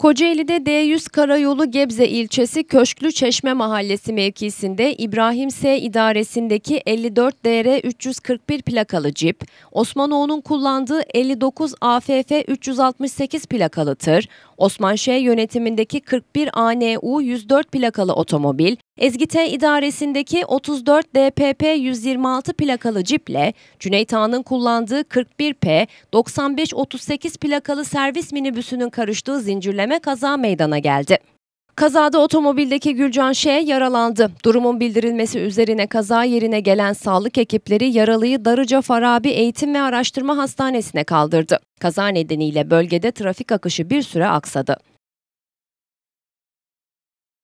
Kocaeli'de D100 Karayolu Gebze ilçesi Köşklü Çeşme Mahallesi mevkisinde İbrahim S. idaresindeki 54 DR 341 plakalı cip, Osmanoğlu'nun kullandığı 59 AFF 368 plakalı tır, Osman Ş. yönetimindeki 41 ANU 104 plakalı otomobil, Ezgite idaresindeki 34 DPP 126 plakalı ciple Cüneyt Ağa'nın kullandığı 41P 9538 plakalı servis minibüsünün karıştığı zincirleme kaza meydana geldi. Kazada otomobildeki Gülcan Ş. yaralandı. Durumun bildirilmesi üzerine kaza yerine gelen sağlık ekipleri yaralıyı Darıca Farabi Eğitim ve Araştırma Hastanesi'ne kaldırdı. Kaza nedeniyle bölgede trafik akışı bir süre aksadı.